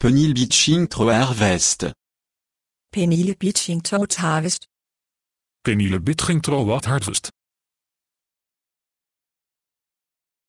Penilbitching Troarvest. Penilbitching Troarvest. Penilbitching harvest.